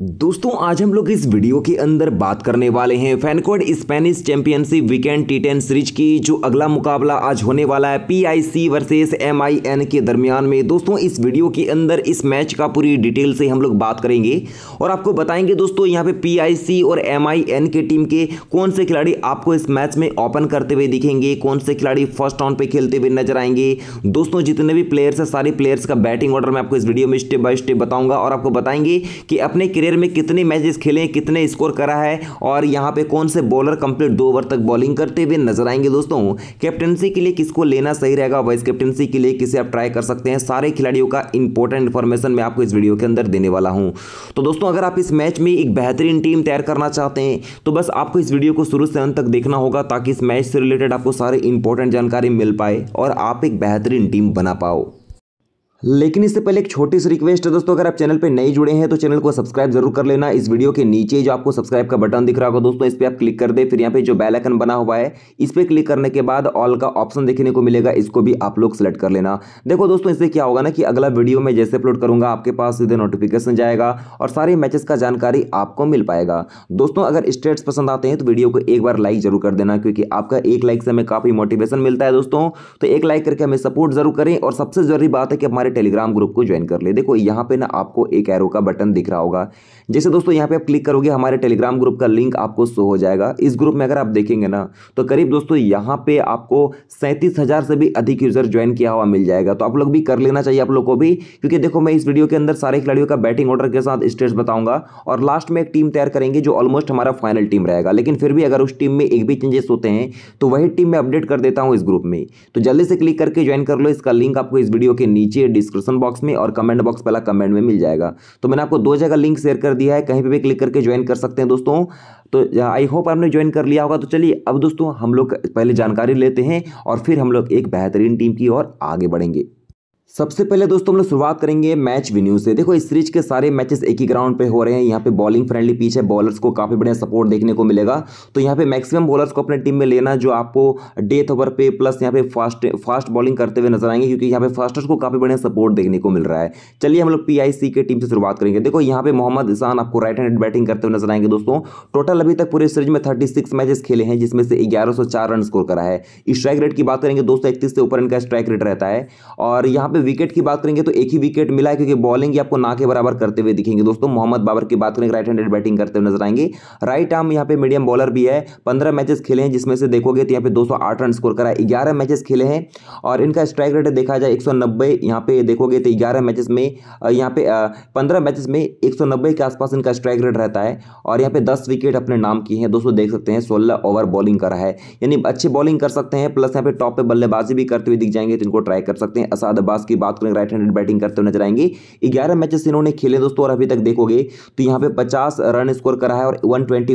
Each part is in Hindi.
दोस्तों आज हम लोग इस वीडियो के अंदर बात करने वाले हैं FanCode Spanish championship weekend T ten series की जो अगला मुकाबला आज होने वाला है पीआईसी वर्सेस एमआईएन के दरमियान में दोस्तों इस वीडियो के अंदर इस मैच का पूरी डिटेल से हम लोग बात करेंगे और आपको बताएंगे दोस्तों यहाँ पे पीआईसी और एम के टीम के कौन से खिलाड़ी आपको इस मैच में ओपन करते हुए दिखेंगे कौन से खिलाड़ी फर्स्ट राउंड पर खेलते हुए नजर आएंगे दोस्तों जितने भी प्लेयर्स हैं सारे प्लेयर्स का बैटिंग ऑर्डर मैं आपको इस वीडियो में स्टेप बाय स्टेप बताऊँगा और आपको बताएंगे कि अपने करियर में कितने मैचेस खेले हैं कितने स्कोर करा है और यहाँ पे कौन से बॉलर कंप्लीट दो ओवर तक बॉलिंग करते हुए नजर आएंगे दोस्तों कैप्टनसी के लिए किसको लेना सही रहेगा वाइस कैप्टनसी के लिए किसे आप ट्राई कर सकते हैं सारे खिलाड़ियों का इंपॉर्टेंट इन्फॉर्मेशन मैं आपको इस वीडियो के अंदर देने वाला हूँ तो दोस्तों अगर आप इस मैच में एक बेहतरीन टीम तैयार करना चाहते हैं तो बस आपको इस वीडियो को शुरू से अंत तक देखना होगा ताकि इस मैच से रिलेटेड आपको सारे इंपॉर्टेंट जानकारी मिल पाए और आप एक बेहतरीन टीम बना पाओ लेकिन इससे पहले एक छोटी सी रिक्वेस्ट है दोस्तों अगर आप चैनल पर नए जुड़े हैं तो चैनल को सब्सक्राइब जरूर कर लेना इस वीडियो के नीचे जो आपको सब्सक्राइब का बटन दिख रहा होगा दोस्तों इस पर आप क्लिक कर दे फिर यहाँ पे जो बेलाइकन बना हुआ है इस पर क्लिक करने के बाद ऑल का ऑप्शन देखने को मिलेगा इसको भी आप लोग सेलेक्ट कर लेना देखो दोस्तों इससे क्या होगा ना कि अगला वीडियो में जैसे अपलोड करूंगा आपके पास सीधे नोटिफिकेशन जाएगा और सारे मैचेस का जानकारी आपको मिल पाएगा दोस्तों अगर स्टेट्स पसंद आते हैं तो वीडियो को एक बार लाइक जरूर कर देना क्योंकि आपका एक लाइक से हमें काफ़ी मोटिवेशन मिलता है दोस्तों तो एक लाइक करके हमें सपोर्ट जरूर करें और सबसे जरूरी बात है कि हमारे टेलीग्राम ग्रुप को ज्वाइन कर ले देखो यहाँ पे ना आपको एक एरो का बटन दिख रहा होगा जैसे दोस्तों यहाँ पे आप क्लिक करोगे हमारे टेलीग्राम ग्रुप का लिंक आपको शो हो जाएगा इस ग्रुप में अगर आप देखेंगे ना तो करीब दोस्तों यहाँ पे आपको सैंतीस से भी अधिक यूजर ज्वाइन किया हुआ मिल जाएगा तो आप लोग भी कर लेना चाहिए आप लोग को भी क्योंकि देखो मैं इस वीडियो के अंदर सारे खिलाड़ियों का बैटिंग ऑर्डर के साथ स्टेट्स बताऊंगा और लास्ट में एक टीम तैयार करेंगे जो ऑलमोस्ट हमारा फाइनल टीम रहेगा लेकिन फिर भी अगर उस टीम में एक भी चेंजेस होते हैं तो वही टीम में अपडेट कर देता हूँ इस ग्रुप में तो जल्दी से क्लिक करके ज्वाइन कर लो इसका लिंक आपको इस वीडियो के नीचे डिस्क्रिप्शन बॉक्स में और कमेंट बॉक्स पहला कमेंट में मिल जाएगा तो मैंने आपको दो जगह लिंक शेयर कर दिया है कहीं पर भी क्लिक करके ज्वाइन कर सकते हैं दोस्तों तो आई होप आपने ज्वाइन कर लिया होगा तो चलिए अब दोस्तों हम लोग पहले जानकारी लेते हैं और फिर हम लोग एक बेहतरीन टीम की ओर आगे बढ़ेंगे सबसे पहले दोस्तों हम लोग शुरुआत करेंगे मैच वेन्यू से देखो इस सीरीज के सारे मैचेस एक ही ग्राउंड पे हो रहे हैं यहाँ पे बॉलिंग फ्रेंडली पिच है बॉलर्स को काफ़ी बढ़िया सपोर्ट देखने को मिलेगा तो यहाँ पे मैक्सिमम बॉलर्स को अपने टीम में लेना जो आपको डेथ ओवर पे प्लस यहाँ पे फास्ट फास्ट बॉलिंग करते हुए नजर आएंगे क्योंकि यहाँ पे फास्टर्स को काफ़ी बढ़िया सपोर्ट देखने को मिल रहा है चलिए हम लोग पी के टीम से शुरुआत करेंगे देखो यहाँ पे मोहम्मद ईसान आपको राइट हैंड बैटिंग करते हुए नजर आएंगे दोस्तों टोटल अभी तक पूरे सीरीज में थर्टी सिक्स खेले हैं जिसमें से ग्यारह सौ चार रन स्कोर करा है स्ट्राइक रेट की बात करेंगे दोस्तों इकतीस से ऊपर इनका स्ट्राइक रेट रहता है और यहाँ पे विकेट की बात करेंगे तो एक ही विकेट मिला है क्योंकि बॉलिंग आपको ना के बराबर करते हुए दिखेंगे दोस्तों मोहम्मद बाबर की बात करेंगे राइट हैंडेड बैटिंग करते हुए नजर आएंगे राइट आर्म यहाँ पे मीडियम बॉलर भी है पंद्रह मैचेस खेले हैं जिसमें से देखोगे तो यहाँ पे दो रन स्कोर करा है ग्यारह मैचेस खेले हैं और इनका स्ट्राइक रेट देखा जाए एक सौ पे देखोगे तो ग्यारह मैचेस में यहाँ पे पंद्रह मैचेस में एक के आसपास इनका स्ट्राइक रेट रहता है और यहाँ पे दस विकेट अपने नाम की है दोस्तों देख सकते हैं सोलह ओवर बॉलिंग करा है यानी अच्छी बॉलिंग कर सकते हैं प्लस यहाँ पे टॉप पे बल्लेबाजी भी करते हुए दिख जाएंगे तो इनको ट्राई कर सकते हैं असाद अब्बास पास की बात करेंगे राइट हैंडेड बैटिंग करते हुए नजर आएंगे ग्यारह मैचेस इन्होंने खेले दोस्तों और अभी तक देखोगे तो यहाँ पे पचास रन स्कोर करा है और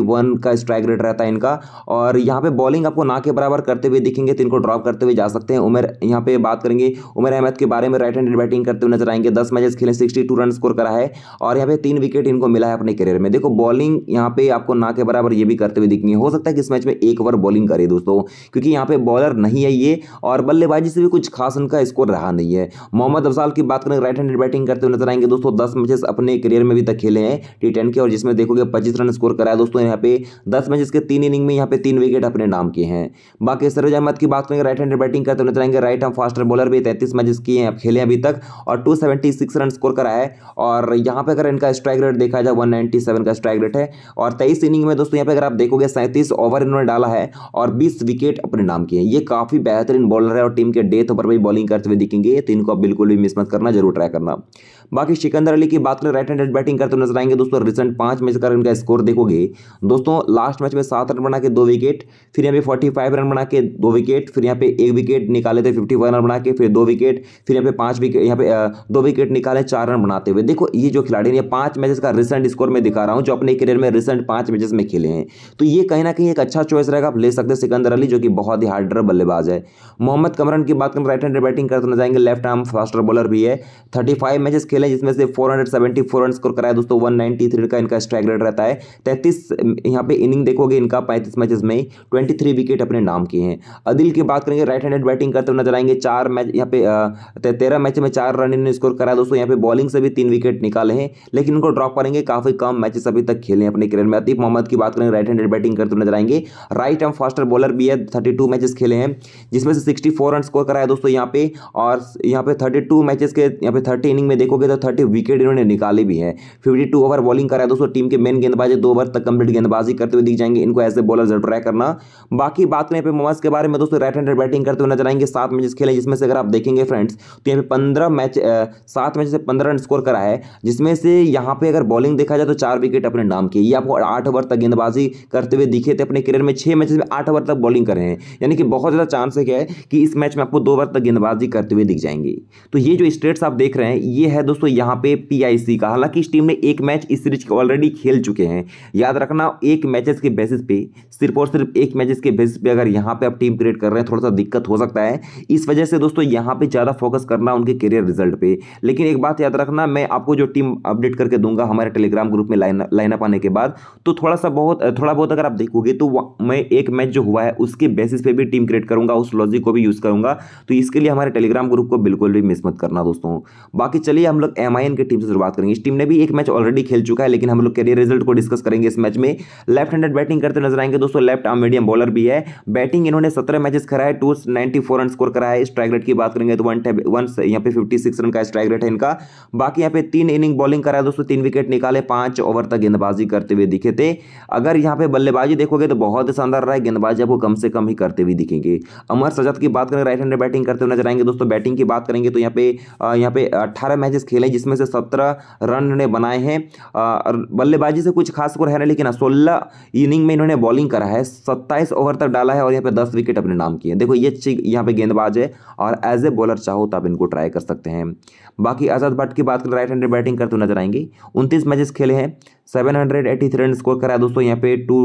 वन का स्ट्राइक रेट रहता है इनका और यहाँ पे बॉलिंग आपको ना के बराबर करते हुए दिखेंगे तो इनको ड्रॉप करते हुए जा सकते हैं उमर यहाँ पे बात करेंगे उमर अहमद के बारे में राइट हैंडेड बैटिंग करते हुए नजर आएंगे दस मैचेस खेले सिक्सटी टू रन स्कोर करा है और यहाँ पे तीन विकेट इनको मिला है अपने करियर में देखो बॉलिंग यहाँ पे आपको ना के बराबर ये भी करते हुए दिखेंगे हो सकता है कि इस मैच में एक ओवर बॉलिंग करे दोस्तों क्योंकि यहाँ पे बॉलर नहीं है ये और बल्लेबाजी से भी कुछ खास उनका स्कोर रहा नहीं है मोहम्मद अफसाल की बात करें राइट हैंड बैटिंग करते हुए नजर आएंगे दोस्तों दस मैचेस अपने करियर में अभी तक खेले हैं टी टेन के और जिसमें देखोगे पच्चीस रन स्कोर कराया दोस्तों यहाँ पे दस मैचेस के तीन इनिंग में यहाँ पे तीन विकेट अपने नाम किए हैं बाकी सरोज अहमद की बात करेंगे राइट हैंड बैटिंग करते हुए नजर आएंगे राइट हम फास्टर बॉलर भी तैंतीस मैचेस किए हैं खेले अभी तक और टू रन स्कोर करा है और यहाँ पर अगर इनका स्ट्राइक रेट देखा जाए वन का स्ट्राइक रेट है और तेईस इनिंग में दोस्तों यहाँ पर अगर आप देखोगे सैंतीस ओवर इन्होंने डाला है और बीस विकेट अपने नाम किए ये काफी बेहतरीन बॉलर है और टीम के डेथ ओवर पर भी बॉलिंग करते हुए दिखेंगे तीन आप बिल्कुल भी मिस मत करना जरूर ट्राई करना बाकी सिकंदर अली की बात करें राइट हैंडेड बैटिंग करते नजर आएंगे दोस्तों रिसेंट पांच मैच का इनका स्कोर देखोगे दोस्तों लास्ट मैच में सात रन बना के दो विकेट फिर यहाँ पे फोर्टी फाइव रन बना के दो विकेट फिर यहाँ पे एक विकेट निकाले थे फिफ्टी रन बना के फिर दो विकेट फिर यहाँ पे पांच विकेट यहाँ पे दो विकेट निकाले चार रन बनाते हुए देखो ये जो खिलाड़ी ने पांच मैचेस का रिसेंट स्कोर में दिखा रहा हूँ जो अपने करियर में रिसेंट पांच मैचेस में खेले हैं तो ये कहीं ना कहीं एक अच्छा चॉइस रहेगा आप ले सकते हैं सिकंदर अली जो कि बहुत ही हार्डर बल्लेबाज है मोहम्मद कमरन की बात करें राइट हैंड बैटिंग करते नजर आएंगे लेफ्ट आर्म फास्टर बॉलर भी है थर्टी फाइव मैचेस खेले खेले जिसमें से four hundred seventy four run score कराया दोस्तों वन नाइनटी थ्री का इनका स्ट्राइक रेट रहता है तैंतीस यहाँ पे इनिंग देखोगे इनका पैंतीस मैचेस में ट्वेंटी थ्री विकेट अपने नाम किए हैं अदिल की बात करेंगे राइट हैंडेड बैटिंग करते हुए नजर आएंगे चार मैच यहाँ पे तेरह मैच में चार रन इन्होंने स्कोर कराया दोस्तों यहाँ पे बॉलिंग से भी तीन विकेट निकाले हैं लेकिन इनको ड्रॉप करेंगे काफी कम मैचेस अभी तक खेले अपने करियर में अतीफ मोहम्मद की बात करेंगे राइट हैंडेड बैटिंग करते हुए नजर आएंगे राइट एम फास्टर बॉलर भी है थर्टी टू मैचेस खेले हैं जिसमें से सिक्सटी फोर रन स्कोर कराया दोस्तों यहाँ पे और यहाँ पे थर्टी टू मैचेस के यहाँ पे थर्टी इनिंग में देखोगे तो थर्टी विकेट इन्होंने निकाले भी हैं फिफ्टी टू ओवर बॉलिंग करा है दोस्तों टीम के मेन गेंदबाज दो ओवर तक कंप्लीट गेंदबाजी करते हुए दिख जाएंगे इनको ऐसे बॉलर जरूर ट्राई करना बाकी बात करें पे मोमस के बारे में दोस्तों राइट हैंडेड बैटिंग करते हुए नजर आएंगे सात मैचेस खेले जिसमें से अगर आप देखेंगे फ्रेंड्स तो यहाँ पे पंद्रह मैच सात मैच से पंद्रह रन स्कोर करा है जिसमें से यहाँ पे अगर बॉलिंग देखा जाए तो चार विकेट अपने नाम की ये आपको आठ ओवर तक गेंदबाजी करते हुए दिखे थे अपने करियर में छह मैच में आठ ओवर तक बॉलिंग कर रहे हैं यानी कि बहुत ज़्यादा चांस है कि इस मैच में आपको दो ओवर तक गेंदबाजी करते हुए दिख जाएंगे तो ये जो स्टेट्स आप देख रहे हैं ये है दोस्तों दोस्तों यहाँ पे पीआईसी का हालांकि इस टीम ने एक मैच इस सीरीज के ऑलरेडी खेल चुके हैं याद रखना एक मैचेस के बेसिस पे सिर्फ और सिर्फ एक मैचेस के बेसिस पे अगर यहाँ पे आप टीम क्रिएट कर रहे हैं थोड़ा सा दिक्कत हो सकता है इस वजह से दोस्तों यहाँ पे ज़्यादा फोकस करना उनके करियर रिजल्ट पे लेकिन एक बात याद रखना मैं आपको जो टीम अपडेट करके दूंगा हमारे टेलीग्राम ग्रुप में लाइन लाइनअप आने के बाद तो थोड़ा सा बहुत थोड़ा बहुत अगर आप देखोगे तो मैं एक मैच जो हुआ है उसके बेसिस पर भी टीम क्रिएट करूंगा उस लॉजिक को भी यूज़ करूंगा तो इसके लिए हमारे टेलीग्राम ग्रुप को बिल्कुल भी मिस मत करना दोस्तों बाकी चलिए हम लोग लोग एम की टीम से शुरुआत करेंगे इस टीम ने भी एक मैच ऑलरेडी खेल चुका है लेकिन हम लोग करियर रिजल्ट को डिस्कस करेंगे इस मैच में लेफ्ट हैंडेड बैटिंग करते नजर आएंगे दोस्तों लेफ्ट आर्म मीडियम बॉलर भी है बैटिंग इन्होंने सत्रह मैचेस कराए two ninety four run score कराया स्ट्राइक रेट की बात करेंगे तो वन वन यहाँ पे फिफ्टी सिक्स रन का स्ट्राइक रेट है इनका बाकी यहाँ पे तीन इनिंग बॉलिंग कराया दोस्तों तीन विकेट निकाले पांच ओवर तक गेंदबाजी करते हुए दिखे थे अगर यहाँ पे बल्लेबाजी देखोगे तो बहुत शानदार रहा है गेंदबाजी आपको कम से कम ही करते हुए दिखेंगे अमर सजाद की बात करें राइट हैंड बैटिंग करते हुए नजर आएंगे दोस्तों बैटिंग की बात करेंगे तो यहाँ पे यहाँ पे अट्ठारह मैचेस खेले जिसमें से सत्रह रन ने बनाए हैं बल्लेबाजी से कुछ खास स्कोर है ना लेकिन सोलह इनिंग में इन्होंने बॉलिंग करा है सत्ताईस ओवर तक डाला है और यहाँ पे दस विकेट अपने नाम किए देखो ये चीज यहाँ पे गेंदबाज है और एज ए बॉलर चाहो तो आप इनको ट्राई कर सकते हैं बाकी आज़ाद भट्ट की बात करें राइट हैंड बैटिंग करते हुए नजर आएंगे उनतीस मैचेस खेले हैं seven hundred eighty three run score करा है दोस्तों यहाँ पे टू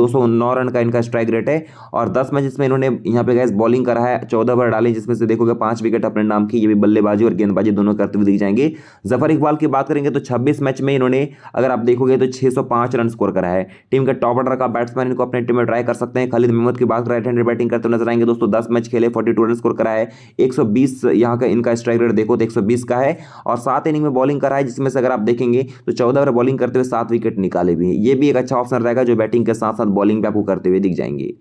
दो सौ नौ रन का इनका स्ट्राइक रेट है और दस मैचेस में इन्होंने यहाँ पे गैस बॉलिंग करा है चौदह ओवर डाले जिसमें से देखोगे पांच विकेट अपने नाम की ये भी बल्लेबाजी और गेंदबाजी दोनों करते हुए दिख जाएंगे जफर इकबाल की बात करेंगे तो छब्बीस मैच में इन्होंने अगर आप देखोगे तो छः रन स्कोर करा है टीम का टॉप ऑर्डर का बैट्समैन इनको अपने टीम में ट्राई कर सकते हैं खालिद महमूद की बात राइट हैंड बैटिंग करते नजर आएंगे दोस्तों दस मैच खेले फोर्टी रन स्कोर करा है एक सौ का इनका स्ट्राइक रेट देखो तो एक का है और सात इनिंग में बॉलिंग करा है जिसमें से अगर आप देखेंगे तो चौदह ओवर बॉलिंग करते हुए सात विकेट निकाले भी हैं ये भी एक अच्छा ऑप्शन रहेगा जो बैटिंग के साथ साथ बॉलिंग पे आपको करते हुए दिख जाएंगे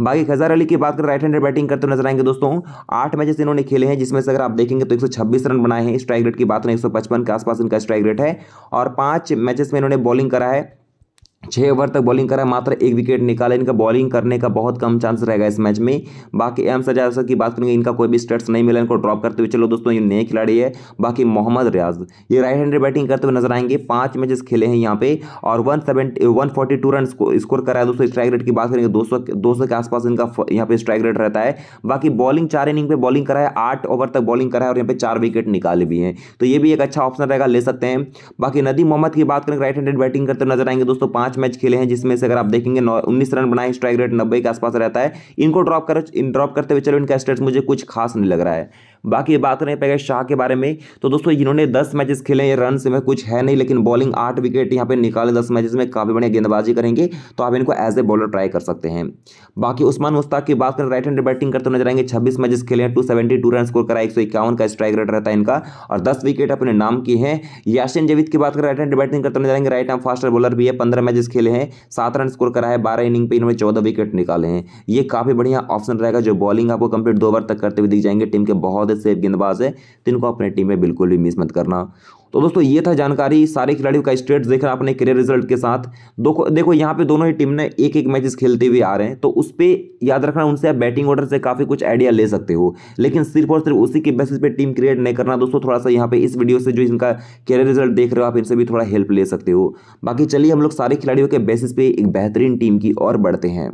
बाकी खजार अली की बात करें राइट हैंडर बैटिंग करते नजर आएंगे दोस्तों आठ मैचेस इन्होंने खेले हैं जिसमें से अगर आप देखेंगे तो एक रन बनाए हैं स्ट्राइक रेट की बात करें एक के आसपास इनका स्ट्राइक रेट है और पांच मैचेस में इन्होंने बॉलिंग करा है छः ओवर तक बॉलिंग करा मात्र एक विकेट निकाले इनका बॉलिंग करने का बहुत कम चांस रहेगा इस मैच में बाकी एम सजासर की बात करेंगे इनका कोई भी स्टेट्स नहीं मिला इनको ड्रॉप करते हुए चलो दोस्तों ये नए खिलाड़ी है बाकी मोहम्मद रियाज ये राइट हैंडेड बैटिंग करते हुए नजर आएंगे पाँच मैचेस खेले हैं यहाँ पे और one seventy one two run score करा है दोस्तों स्ट्राइक रेट की बात करेंगे दो सौ दो सौ के आसपास इनका यहाँ पे स्ट्राइक रेट रहता है बाकी बॉलिंग चार इनिंग पर बॉलिंग करा है आठ ओवर तक बॉलिंग करा है और यहाँ पे चार विकेट निकाले भी हैं तो ये भी एक अच्छा ऑप्शन रहेगा ले सकते हैं बाकी नदी मोहम्मद की बात करेंगे राइट हैंडेड बैटिंग करते हुए नजर आएंगे दोस्तों पाँच मैच खेले हैं जिसमें से अगर आप देखेंगे उन्नीस रन बनाए स्ट्राइक रेट नब्बे के आसपास रहता है इनको ड्रॉप कर ड्रॉप करते हुए चलो इनका स्टेट्स मुझे कुछ खास नहीं लग रहा है बाकी बात करें पैकेज शाह के बारे में तो दोस्तों इन्होंने दस मैचेस खेले हैं रन में कुछ है नहीं लेकिन बॉलिंग आठ विकेट यहाँ पे निकाले दस मैचेस में काफ़ी बढ़िया गेंदबाजी करेंगे तो आप इनको एज ए बॉलर ट्राई कर सकते हैं बाकी उस्मान मुस्ताक की बात करें राइट हैंड बैटिंग करते नजर आएंगे छब्बीस मैचेस खेले हैं टू रन स्कोर करा एक सौ का स्ट्राइक रेट रहता है इनका और दस विकेट अपने नाम की है यासिन जवीद की बात करें राइट हैंड बैटिंग करते नजर आएंगे राइट आर्म फास्टर बॉलर भी है पंद्रह मैचेस खेले हैं सात रन स्कोर करा है बारह इनिंग पर इन्होंने चौदह विकेट निकाले हैं ये काफ़ी बढ़िया ऑप्शन रहेगा जो बॉलिंग आपको कंप्लीट दो ओवर तक करते हुए दिख जाएंगे टीम के बहुत बहुत ही सेफ गेंदबाज है तो इनको अपने टीम में बिल्कुल भी मिस मत करना तो दोस्तों ये था जानकारी सारे खिलाड़ियों का स्टेट देख देखना अपने करियर रिजल्ट के साथ दो, देखो यहाँ पे दोनों ही टीम ने एक एक मैचेस खेलते हुए आ रहे हैं तो उस पर याद रखना उनसे आप बैटिंग ऑर्डर से काफ़ी कुछ आइडिया ले सकते हो लेकिन सिर्फ और सिर्फ उसी के बेसिस पे टीम क्रिएट नहीं करना दोस्तों थोड़ा सा यहाँ पे इस वीडियो से जो इनका करियर रिजल्ट देख रहे हो आप इनसे भी थोड़ा हेल्प ले सकते हो बाकी चलिए हम लोग सारे खिलाड़ियों के बेसिस पे एक बेहतरीन टीम की और बढ़ते हैं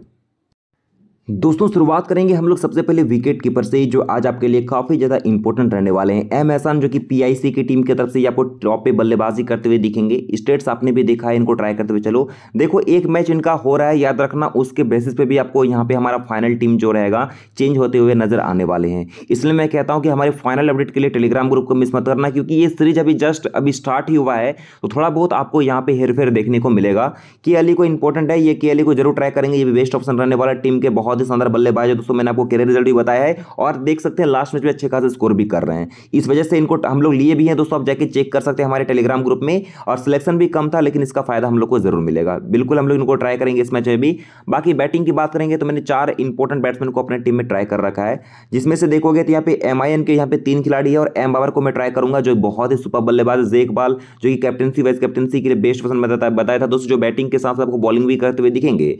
दोस्तों शुरुआत करेंगे हम लोग सबसे पहले विकेट कीपर से जो आज आपके लिए काफ़ी ज़्यादा इंपॉर्टेंट रहने वाले हैं एम एहसान जो कि पीआईसी की टीम की तरफ से आपको टॉप पे बल्लेबाजी करते हुए दिखेंगे स्टेट्स आपने भी देखा है इनको ट्राई करते हुए चलो देखो एक मैच इनका हो रहा है याद रखना उसके बेसिस पर भी आपको यहाँ पर हमारा फाइनल टीम जो रहेगा चेंज होते हुए नजर आने वाले हैं इसलिए मैं कहता हूँ कि हमारे फाइनल अपडेट के लिए टेलीग्राम ग्रुप को मिस मत करना क्योंकि ये सीरीज अभी जस्ट अभी स्टार्ट ही हुआ है तो थोड़ा बहुत आपको यहाँ पर हेरफेर देखने को मिलेगा के अली e को इंपॉर्टेंट है ये के अली e को जरूर ट्राई करेंगे ये भी बेस्ट ऑप्शन रहने वाला टीम के बहुत बहुत ही शानदार बल्लेबाज है दोस्तों मैंने आपको करियर रिजल्ट भी बताया है और देख सकते हैं लास्ट मैच में अच्छे खास स्कोर भी कर रहे हैं इस वजह से इनको हम लोग लिए भी हैं दोस्तों आप जाके चेक कर सकते हैं हमारे टेलीग्राम ग्रुप में और सिलेक्शन भी कम था लेकिन इसका फायदा हम लोग को जरूर मिलेगा बिल्कुल हम लोग इनको ट्राई करेंगे इस मैच में भी बाकी बैटिंग की बात करेंगे तो मैंने चार इंपॉर्टेंट बैट्समैन को अपने टीम में ट्राई कर रखा है जिसमें से देखोगे तो यहाँ पे एम के यहाँ पे तीन खिलाड़ी है और एम बाबर को मैं ट्राई करूंगा जो बहुत ही सुपर बल्लेबाज है जेकबाल जो कि कैप्टनसी वाइस कैप्टनसी के लिए बेस्ट पसंद बताया था दोस्तों जो बैटिंग के साथ साथ आपको बॉलिंग भी करते हुए दिखेंगे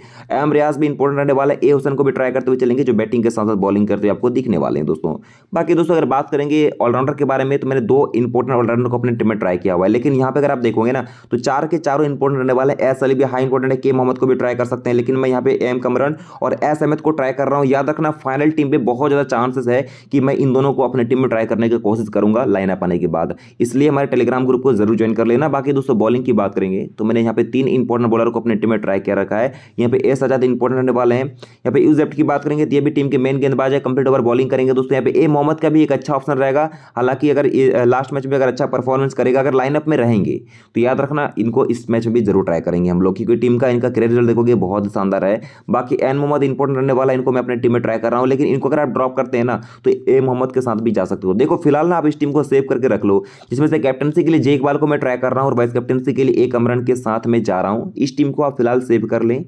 एम रियाज भी इंपॉर्टेंट रहने वाला है ए हुसैन को भी ट्राई करते हुए चलेंगे जो बैटिंग के साथ साथ बॉलिंग करते हुए आपको दिखने वाले हैं दोस्तों बाकी दोस्तों अगर बात करेंगे ऑलराउंडर के बारे में तो मैंने दो इंपॉर्टेंट ऑलराउंडर को अपने टीम में ट्राई किया हुआ है लेकिन यहाँ पर अगर आप देखोगे ना तो चार के चारों इंपॉर्टेंट रहने वाले एस अली भी हाई इंपॉर्टेंट है के मोहम्मद को भी ट्राई कर सकते हैं लेकिन मैं यहाँ पे एम कमरन और एस अहमद को ट्राई कर रहा हूँ याद रखना फाइनल टीम पर बहुत ज़्यादा चांसेस है कि मैं इन दोनों को अपने टीम में ट्राई करने की कोशिश करूँगा लाइन अप आने के बाद इसलिए हमारे टेलीग्राम ग्रुप को जरूर ज्वाइन कर लेना बाकी दोस्तों बॉलिंग की बात करेंगे तो मैंने यहाँ पे तीन इंपॉर्टेंट बॉलर को अपने टीम में ट्राई किया रखा है यहाँ पे एस आजाद इंपॉर्टेंट रहने वाले हैं यहाँ पे यूज एप्ट की बात करेंगे तो ये भी टीम के मेन गेंदबाज है कंप्लीट ओवर बॉलिंग करेंगे दोस्तों यहाँ पे ए मोहम्मद का भी एक अच्छा ऑप्शन रहेगा हालांकि अगर लास्ट मैच में अगर अच्छा परफॉर्मेंस करेगा अगर लाइनअप में रहेंगे तो याद रखना इनको इस मैच में भी जरूर ट्राई करेंगे हम लोग क्योंकि टीम का इनका करियर रिजल्ट देखोगे बहुत शानदार है बाकी एन मोहम्मद इंपॉर्टेंट रहने वाला इनको मैं अपने टीम में ट्राई कर रहा हूँ लेकिन इनको अगर आप ड्रॉप करते हैं ना तो ए मोहम्मद के साथ भी जा सकते हो देखो फिलहाल ना आप इस टीम को सेव करके रख लो जिसमें से कैप्टनसी के लिए जे इकबाल को मैं ट्राई कर रहा हूँ और वाइस कैप्टनसी के लिए एक अमरन के साथ में जा रहा हूँ इस टीम को आप फिलहाल सेव कर लें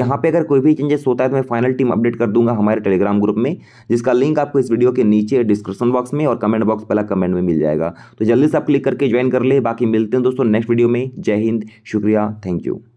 यहाँ पर अगर कोई भी चेंजेस होता है तो मैं फाइनल फाइनल टीम अपडेट कर दूंगा हमारे टेलीग्राम ग्रुप में जिसका लिंक आपको इस वीडियो के नीचे डिस्क्रिप्शन बॉक्स में और कमेंट बॉक्स पहला कमेंट में मिल जाएगा तो जल्दी से आप क्लिक करके ज्वाइन कर ले बाकी मिलते हैं दोस्तों नेक्स्ट वीडियो में जय हिंद शुक्रिया थैंक यू